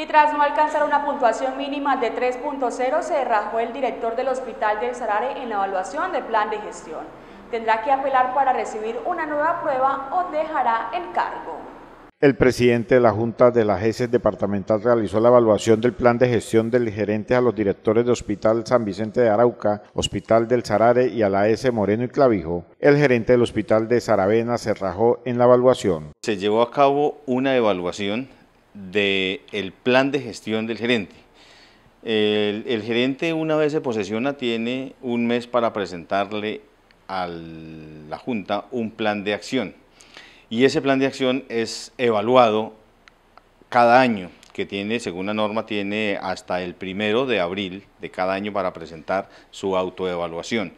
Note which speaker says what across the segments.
Speaker 1: Y tras no alcanzar una puntuación mínima de 3.0, se rajó el director del Hospital del Sarare en la evaluación del plan de gestión. Tendrá que apelar para recibir una nueva prueba o dejará el cargo. El presidente de la Junta de la GESES departamental realizó la evaluación del plan de gestión del gerente a los directores de Hospital San Vicente de Arauca, Hospital del Sarare y a la S Moreno y Clavijo. El gerente del Hospital de Saravena se rajó en la evaluación.
Speaker 2: Se llevó a cabo una evaluación del el plan de gestión del gerente. El, gerente una vez se posesiona tiene un mes para presentarle a la Junta un plan de acción y ese plan de acción es evaluado cada año que tiene, según la norma, tiene hasta el primero de abril de cada año para presentar su autoevaluación.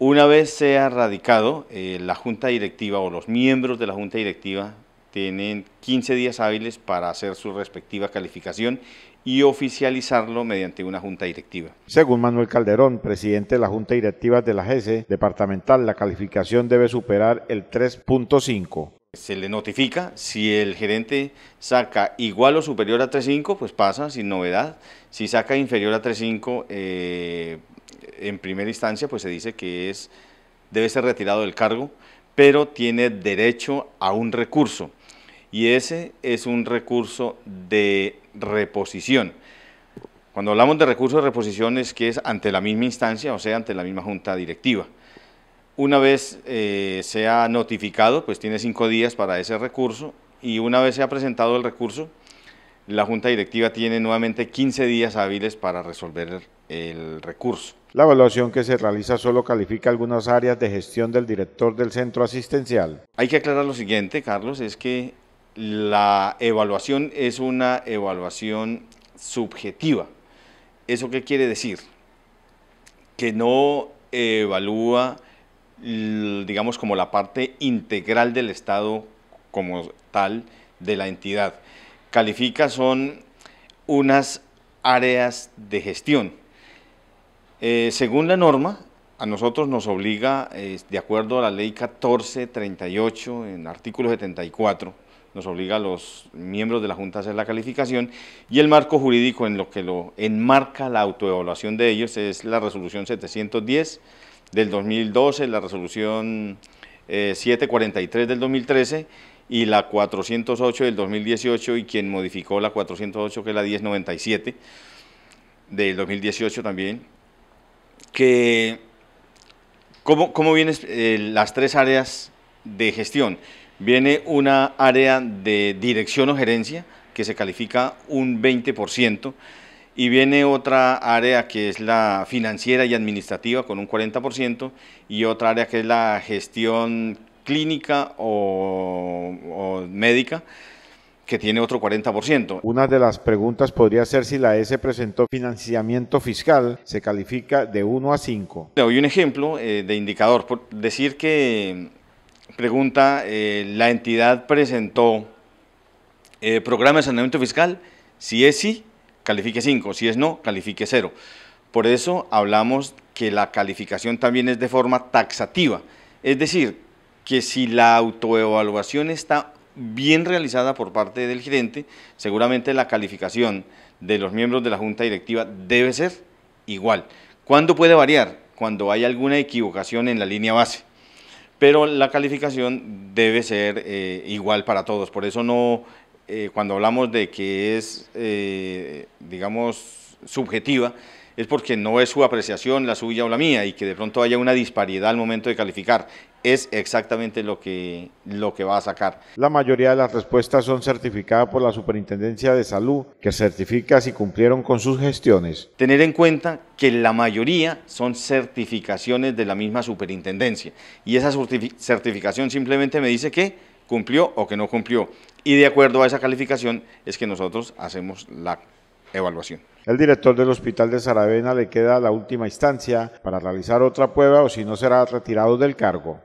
Speaker 2: Una vez sea radicado, eh, la Junta Directiva o los miembros de la Junta Directiva tienen 15 días hábiles para hacer su respectiva calificación y oficializarlo mediante una junta directiva.
Speaker 1: Según Manuel Calderón, presidente de la Junta Directiva de la GESE departamental, la calificación debe superar el 3.5.
Speaker 2: Se le notifica, si el gerente saca igual o superior a 3.5, pues pasa sin novedad. Si saca inferior a 3.5, eh, en primera instancia, pues se dice que es, debe ser retirado del cargo, pero tiene derecho a un recurso y ese es un recurso de reposición. Cuando hablamos de recurso de reposición es que es ante la misma instancia, o sea, ante la misma junta directiva. Una vez eh, se ha notificado, pues tiene cinco días para ese recurso, y una vez se ha presentado el recurso, la Junta Directiva tiene nuevamente 15 días hábiles para resolver el, el,
Speaker 1: recurso. La evaluación que se realiza solo califica algunas áreas de gestión del director del centro asistencial.
Speaker 2: Hay que aclarar lo siguiente, Carlos, es que la evaluación es una evaluación subjetiva. ¿Eso qué quiere decir? Que no evalúa, digamos, como la parte integral del Estado como tal de la entidad. Califica son unas áreas de gestión. Eh, según la norma, a nosotros nos obliga, de acuerdo a la ley 1438, en artículo 74, nos obliga a los miembros de la Junta a hacer la calificación, y el marco jurídico en lo que lo enmarca la autoevaluación de ellos es la resolución 710 del 2012, la resolución 743 eh, del 2013 y la 408 del 2018 y quien modificó la 408 que es la 1097 del 2018 también, cómo, cómo vienen eh, las tres áreas de gestión viene una área de dirección o gerencia que se califica un 20% y viene otra área que es la financiera y administrativa con un 40% y otra área que es la gestión clínica o, médica que tiene otro 40%.
Speaker 1: Una de las preguntas podría ser si la e S e presentó financiamiento fiscal, se califica de 1 a 5.
Speaker 2: Le doy un ejemplo eh, de indicador, por decir que Pregunta, eh, ¿la entidad presentó eh, programa de saneamiento fiscal? Si es sí, califique 5, si es no, califique 0. Por eso hablamos que la calificación también es de forma taxativa, es decir, que si la autoevaluación está bien realizada por parte del gerente, seguramente la calificación de los miembros de la junta directiva debe ser igual. ¿Cuándo puede variar? Cuando hay alguna equivocación en la línea base pero la calificación debe ser eh, igual para todos. Por eso no, eh, cuando hablamos de que es, eh, digamos, subjetiva, es porque no es su apreciación, la suya o la mía, y que de pronto haya una disparidad al momento de calificar es exactamente lo que, lo que va a sacar.
Speaker 1: La mayoría de las respuestas son certificadas por la Superintendencia de Salud, que certifica si cumplieron con sus gestiones.
Speaker 2: Tener en cuenta que la mayoría son certificaciones de la misma Superintendencia y esa certificación simplemente me dice que cumplió o que no cumplió. Y de acuerdo a esa calificación es que nosotros hacemos la evaluación.
Speaker 1: El director del Hospital de Saravena le queda la última instancia para realizar otra prueba o si no será retirado del cargo.